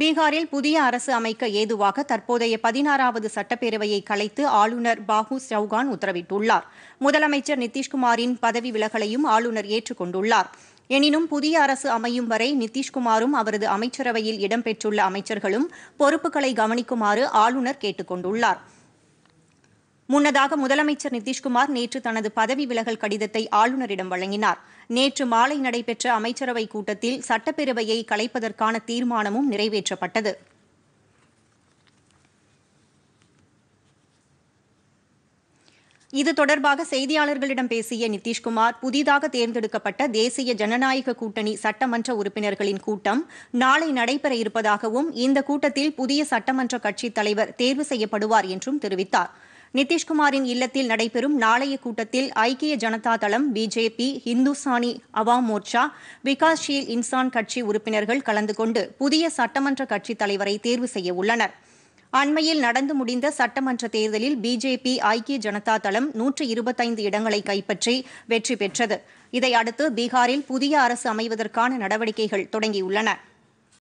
பீகாரில் புதிய அரசு அமைக்க ஏதுவாக தற்போதைய பதினாறாவது சட்டப்பேரவையை கலைத்து ஆளுநர் பாகு சௌகான் உத்தரவிட்டுள்ளார் முதலமைச்சர் நிதிஷ்குமாரின் பதவி விலகலையும் ஆளுநர் ஏற்றுக்கொண்டுள்ளார் எனினும் புதிய அரசு அமையும் வரை நிதிஷ்குமாரும் அவரது அமைச்சரவையில் இடம்பெற்றுள்ள அமைச்சர்களும் பொறுப்புகளை கவனிக்குமாறு ஆளுநர் கேட்டுக் கொண்டுள்ளாா் முன்னதாக முதலமைச்சர் நிதிஷ்குமார் நேற்று தனது பதவி விலகல் கடிதத்தை ஆளுநரிடம் வழங்கினார் நேற்று மாலை நடைபெற்ற அமைச்சரவைக் கூட்டத்தில் சட்டப்பேரவையை கலைப்பதற்கான தீர்மானமும் நிறைவேற்றப்பட்டது இது தொடர்பாக செய்தியாளர்களிடம் பேசிய நிதிஷ்குமார் புதிதாக தேர்ந்தெடுக்கப்பட்ட தேசிய ஜனநாயக கூட்டணி சட்டமன்ற உறுப்பினர்களின் கூட்டம் நாளை நடைபெற இருப்பதாகவும் இந்த கூட்டத்தில் புதிய சட்டமன்ற கட்சித் தலைவர் தேர்வு செய்யப்படுவார் என்றும் தெரிவித்தாா் நிதிஷ்குமாரின் இல்லத்தில் நடைபெறும் நாளைய கூட்டத்தில் ஐக்கிய ஜனதா தளம் பிஜேபி இந்துசானி அவாம் மோர்ச்சா விகாஷ்ஷீல் இன்சான் கட்சி உறுப்பினர்கள் கலந்து கொண்டு புதிய சட்டமன்ற கட்சித் தலைவரை தேர்வு செய்ய உள்ளனர் அண்மையில் நடந்து முடிந்த சட்டமன்ற தேர்தலில் பிஜேபி ஐக்கிய ஜனதா தளம் நூற்று இருபத்தைந்து இடங்களை கைப்பற்றி வெற்றி பெற்றது இதையடுத்து பீகாரில் புதிய அரசு அமைவதற்கான நடவடிக்கைகள் தொடங்கியுள்ளன